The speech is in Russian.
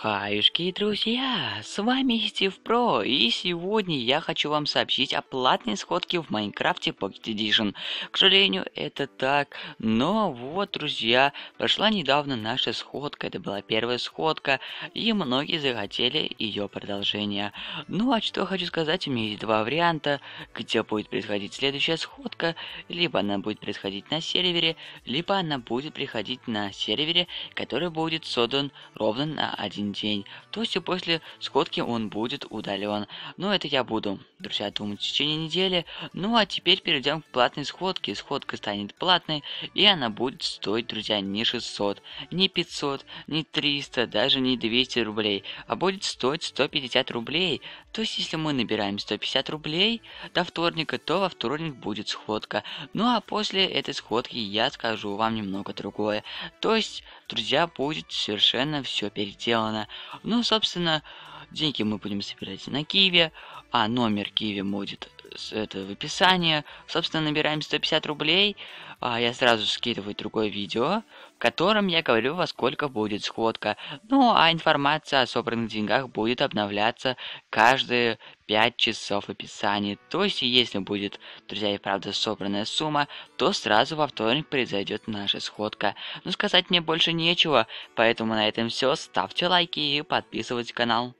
Хаюшки, и друзья, с вами Стив Про, и сегодня я хочу вам сообщить о платной сходке в Майнкрафте Pocket Edition. К сожалению, это так, но вот, друзья, прошла недавно наша сходка, это была первая сходка, и многие захотели ее продолжение. Ну а что хочу сказать, у меня есть два варианта, где будет происходить следующая сходка, либо она будет происходить на сервере, либо она будет приходить на сервере, который будет создан ровно на один день. То есть после сходки он будет удален. Но это я буду, друзья, думать в течение недели. Ну а теперь перейдем к платной сходке. Сходка станет платной, и она будет стоить, друзья, не 600, не 500, не 300, даже не 200 рублей, а будет стоить 150 рублей. То есть если мы набираем 150 рублей до вторника, то во вторник будет сходка. Ну а после этой сходки я скажу вам немного другое. То есть, друзья, будет совершенно все переделано. Ладно. Ну, собственно, деньги мы будем собирать на Киеве, а номер Киеве будет это, в описании. Собственно, набираем 150 рублей. А я сразу скидываю другое видео, в котором я говорю, во сколько будет сходка. Ну, а информация о собранных деньгах будет обновляться каждые 5 часов в описании. То есть, если будет, друзья, и правда собранная сумма, то сразу во вторник произойдет наша сходка. Но сказать мне больше нечего, поэтому на этом все. Ставьте лайки и подписывайтесь на канал.